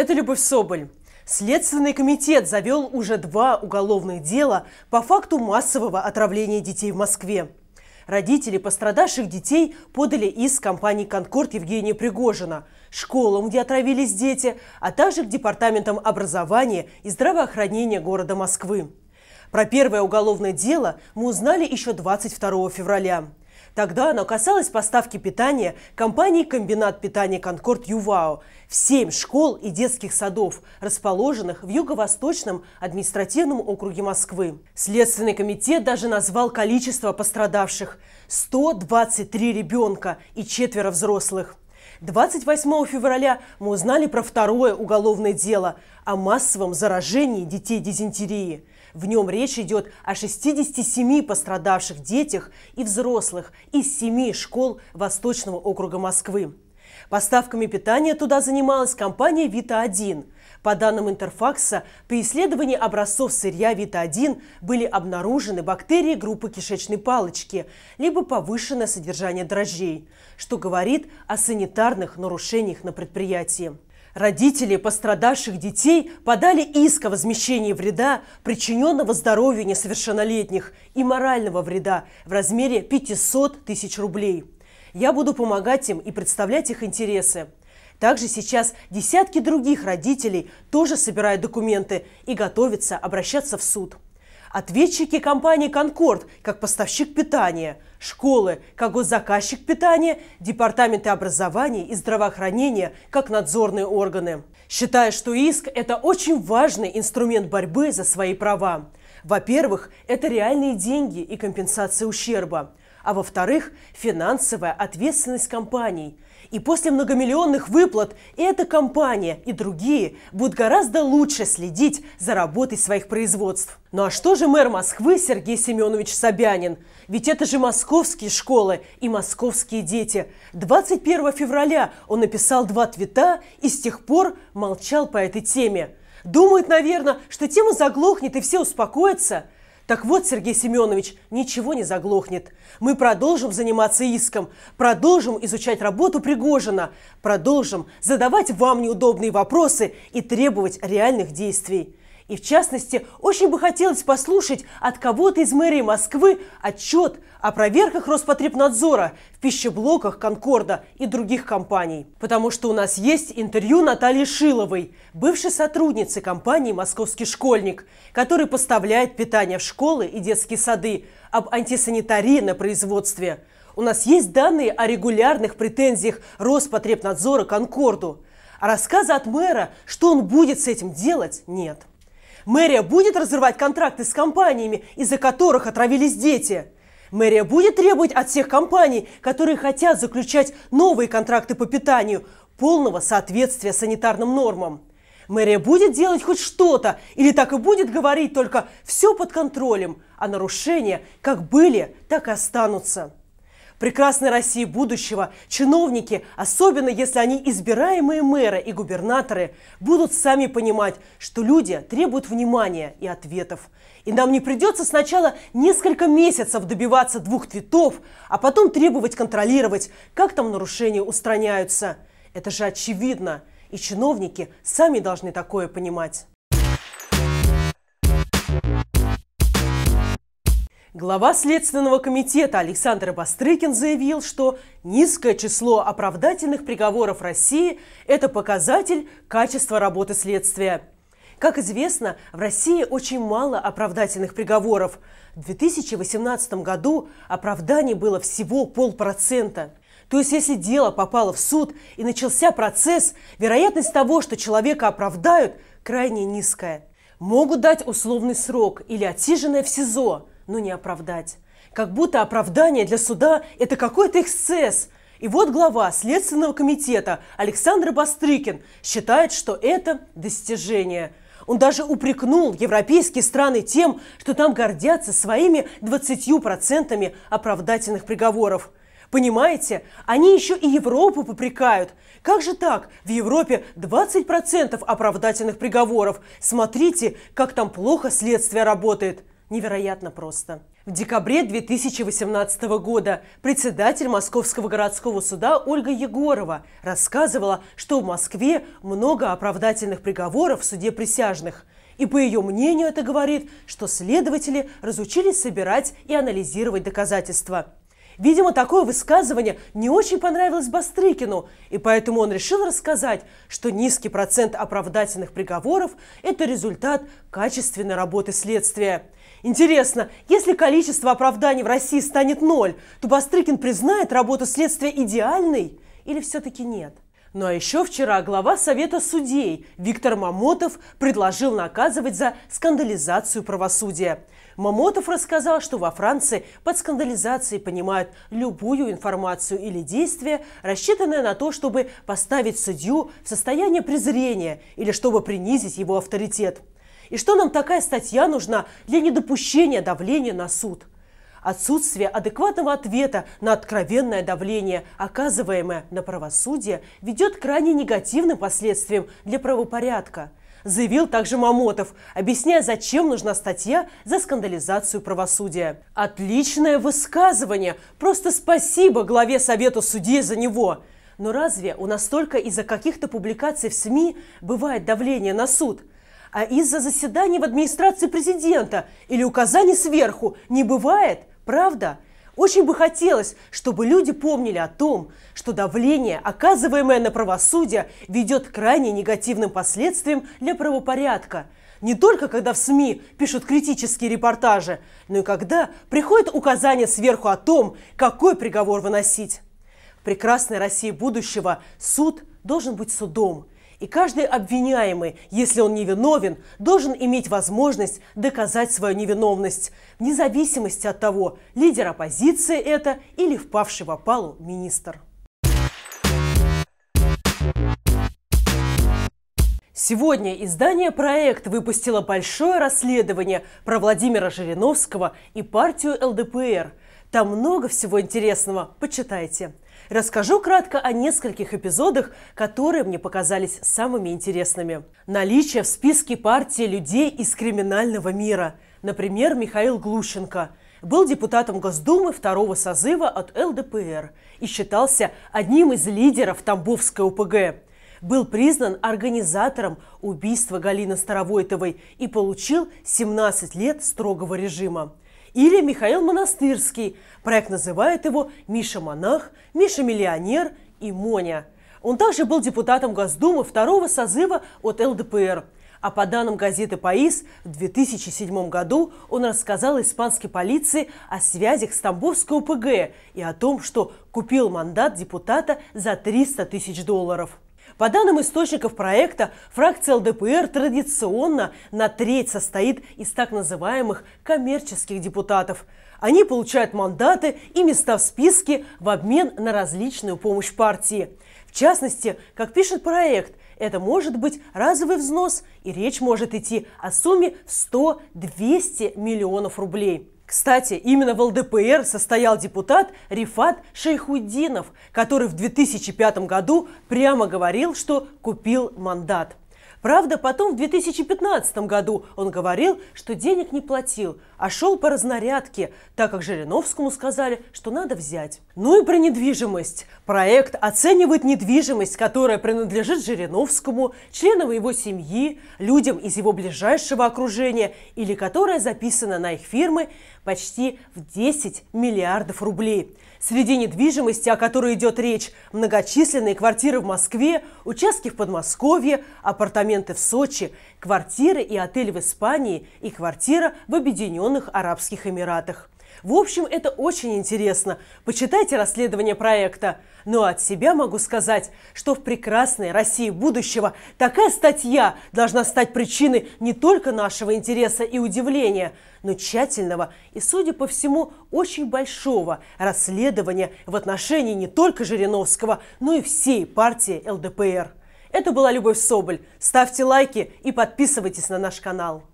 Это Любовь Соболь. Следственный комитет завел уже два уголовных дела по факту массового отравления детей в Москве. Родители пострадавших детей подали иск компании «Конкорд» Евгения Пригожина, школам, где отравились дети, а также к департаментам образования и здравоохранения города Москвы. Про первое уголовное дело мы узнали еще 22 февраля. Тогда оно касалось поставки питания компании «Комбинат питания Конкорд Ювао» в семь школ и детских садов, расположенных в юго-восточном административном округе Москвы. Следственный комитет даже назвал количество пострадавших – 123 ребенка и четверо взрослых. 28 февраля мы узнали про второе уголовное дело о массовом заражении детей дизентерии – в нем речь идет о 67 пострадавших детях и взрослых из семи школ Восточного округа Москвы. Поставками питания туда занималась компания «Вита-1». По данным Интерфакса, при исследовании образцов сырья «Вита-1» были обнаружены бактерии группы кишечной палочки, либо повышенное содержание дрожжей, что говорит о санитарных нарушениях на предприятии. Родители пострадавших детей подали иск о возмещении вреда, причиненного здоровью несовершеннолетних, и морального вреда в размере 500 тысяч рублей. Я буду помогать им и представлять их интересы. Также сейчас десятки других родителей тоже собирают документы и готовятся обращаться в суд. Ответчики компании «Конкорд» как поставщик питания, школы как госзаказчик питания, департаменты образования и здравоохранения как надзорные органы. Считая, что иск – это очень важный инструмент борьбы за свои права. Во-первых, это реальные деньги и компенсация ущерба. А во-вторых, финансовая ответственность компаний – и после многомиллионных выплат эта компания и другие будут гораздо лучше следить за работой своих производств. Ну а что же мэр Москвы Сергей Семенович Собянин? Ведь это же московские школы и московские дети. 21 февраля он написал два твита и с тех пор молчал по этой теме. Думает, наверное, что тема заглохнет и все успокоятся – так вот, Сергей Семенович, ничего не заглохнет. Мы продолжим заниматься иском, продолжим изучать работу Пригожина, продолжим задавать вам неудобные вопросы и требовать реальных действий. И в частности, очень бы хотелось послушать от кого-то из мэрии Москвы отчет о проверках Роспотребнадзора в пищеблоках Конкорда и других компаний. Потому что у нас есть интервью Натальи Шиловой, бывшей сотрудницы компании «Московский школьник», который поставляет питание в школы и детские сады, об антисанитарии на производстве. У нас есть данные о регулярных претензиях Роспотребнадзора Конкорду. А рассказа от мэра, что он будет с этим делать, нет. Мэрия будет разрывать контракты с компаниями, из-за которых отравились дети. Мэрия будет требовать от всех компаний, которые хотят заключать новые контракты по питанию, полного соответствия санитарным нормам. Мэрия будет делать хоть что-то или так и будет говорить только «все под контролем», а нарушения как были, так и останутся прекрасной России будущего чиновники, особенно если они избираемые мэры и губернаторы, будут сами понимать, что люди требуют внимания и ответов. И нам не придется сначала несколько месяцев добиваться двух твитов, а потом требовать контролировать, как там нарушения устраняются. Это же очевидно. И чиновники сами должны такое понимать. Глава Следственного комитета Александр Бастрыкин заявил, что низкое число оправдательных приговоров России – это показатель качества работы следствия. Как известно, в России очень мало оправдательных приговоров. В 2018 году оправданий было всего полпроцента. То есть, если дело попало в суд и начался процесс, вероятность того, что человека оправдают, крайне низкая. Могут дать условный срок или отсиженное в СИЗО – но ну, не оправдать. Как будто оправдание для суда – это какой-то эксцесс. И вот глава Следственного комитета Александр Бастрыкин считает, что это достижение. Он даже упрекнул европейские страны тем, что там гордятся своими 20% оправдательных приговоров. Понимаете, они еще и Европу попрекают. Как же так? В Европе 20% оправдательных приговоров. Смотрите, как там плохо следствие работает. Невероятно просто. В декабре 2018 года председатель Московского городского суда Ольга Егорова рассказывала, что в Москве много оправдательных приговоров в суде присяжных. И по ее мнению это говорит, что следователи разучились собирать и анализировать доказательства. Видимо, такое высказывание не очень понравилось Бастрыкину, и поэтому он решил рассказать, что низкий процент оправдательных приговоров – это результат качественной работы следствия. Интересно, если количество оправданий в России станет ноль, то Бастрыкин признает работу следствия идеальной или все-таки нет? Ну а еще вчера глава Совета судей Виктор Мамотов предложил наказывать за скандализацию правосудия. Мамотов рассказал, что во Франции под скандализацией понимают любую информацию или действие, рассчитанное на то, чтобы поставить судью в состояние презрения или чтобы принизить его авторитет. И что нам такая статья нужна для недопущения давления на суд? Отсутствие адекватного ответа на откровенное давление, оказываемое на правосудие, ведет к крайне негативным последствиям для правопорядка – заявил также Мамотов, объясняя, зачем нужна статья за скандализацию правосудия. Отличное высказывание! Просто спасибо главе Совета судей за него! Но разве у нас только из-за каких-то публикаций в СМИ бывает давление на суд? а из-за заседаний в администрации президента или указаний сверху не бывает, правда? Очень бы хотелось, чтобы люди помнили о том, что давление, оказываемое на правосудие, ведет к крайне негативным последствиям для правопорядка. Не только когда в СМИ пишут критические репортажи, но и когда приходят указания сверху о том, какой приговор выносить. В прекрасной России будущего суд должен быть судом – и каждый обвиняемый, если он невиновен, должен иметь возможность доказать свою невиновность, вне зависимости от того, лидер оппозиции это или впавший в опалу министр. Сегодня издание «Проект» выпустило большое расследование про Владимира Жириновского и партию ЛДПР. Там много всего интересного. Почитайте. Расскажу кратко о нескольких эпизодах, которые мне показались самыми интересными. Наличие в списке партии людей из криминального мира. Например, Михаил Глушенко – был депутатом Госдумы второго созыва от ЛДПР и считался одним из лидеров Тамбовской ОПГ. Был признан организатором убийства Галины Старовойтовой и получил 17 лет строгого режима. Или Михаил Монастырский. Проект называет его «Миша монах», «Миша миллионер» и «Моня». Он также был депутатом Госдумы второго созыва от ЛДПР. А по данным газеты «Паис», в 2007 году он рассказал испанской полиции о связях с Тамбовской ОПГ и о том, что купил мандат депутата за 300 тысяч долларов. По данным источников проекта, фракция ЛДПР традиционно на треть состоит из так называемых коммерческих депутатов. Они получают мандаты и места в списке в обмен на различную помощь партии. В частности, как пишет проект, это может быть разовый взнос, и речь может идти о сумме 100-200 миллионов рублей. Кстати, именно в ЛДПР состоял депутат Рифат Шейхуддинов, который в 2005 году прямо говорил, что купил мандат. Правда, потом в 2015 году он говорил, что денег не платил, а шел по разнарядке, так как Жириновскому сказали, что надо взять. Ну и про недвижимость. Проект оценивает недвижимость, которая принадлежит Жириновскому, членам его семьи, людям из его ближайшего окружения или которая записана на их фирмы почти в 10 миллиардов рублей. Среди недвижимости, о которой идет речь, многочисленные квартиры в Москве, участки в Подмосковье, апартаменты в Сочи, квартиры и отели в Испании и квартира в Объединенных Арабских Эмиратах. В общем, это очень интересно. Почитайте расследование проекта. Ну а от себя могу сказать, что в прекрасной России будущего такая статья должна стать причиной не только нашего интереса и удивления, но тщательного и, судя по всему, очень большого расследования в отношении не только Жириновского, но и всей партии ЛДПР. Это была Любовь Соболь. Ставьте лайки и подписывайтесь на наш канал.